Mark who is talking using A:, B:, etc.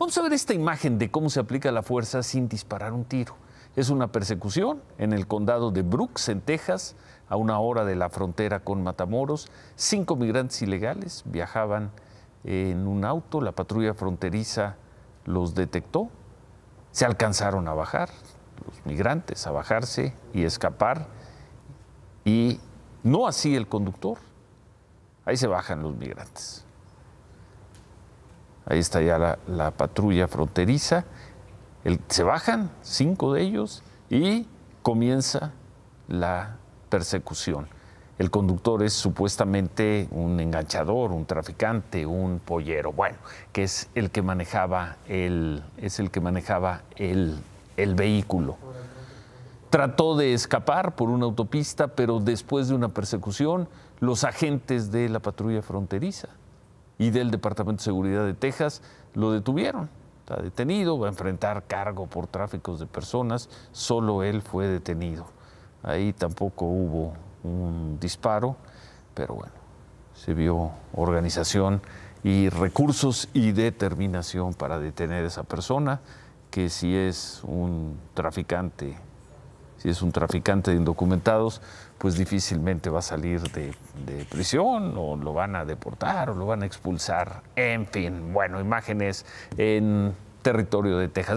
A: Vamos a ver esta imagen de cómo se aplica la fuerza sin disparar un tiro. Es una persecución en el condado de Brooks, en Texas, a una hora de la frontera con Matamoros. Cinco migrantes ilegales viajaban en un auto, la patrulla fronteriza los detectó, se alcanzaron a bajar, los migrantes a bajarse y escapar, y no así el conductor. Ahí se bajan los migrantes. Ahí está ya la, patrulla fronteriza. se bajan cinco de ellos y comienza la persecución. El conductor es supuestamente un enganchador, un traficante, un pollero, bueno, que es el que manejaba el, es el, que manejaba el vehículo. Trató de escapar por una autopista, pero después de una persecución, los agentes de la patrulla fronteriza y del Departamento de Seguridad de Texas, lo detuvieron. Está detenido, va a enfrentar cargo por tráfico de personas, solo él fue detenido. Ahí tampoco hubo un disparo, pero bueno, se vio organización y recursos y determinación para detener a esa persona, que si es un traficante si es un traficante de indocumentados, pues difícilmente va a salir de, prisión o lo van a deportar o lo van a expulsar. En fin, bueno, imágenes en territorio de Texas.